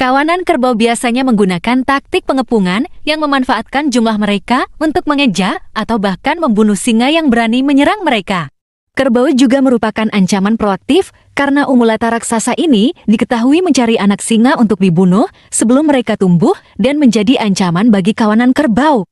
Kawanan kerbau biasanya menggunakan taktik pengepungan yang memanfaatkan jumlah mereka untuk mengeja atau bahkan membunuh singa yang berani menyerang mereka. Kerbau juga merupakan ancaman proaktif karena umulata raksasa ini diketahui mencari anak singa untuk dibunuh sebelum mereka tumbuh dan menjadi ancaman bagi kawanan kerbau.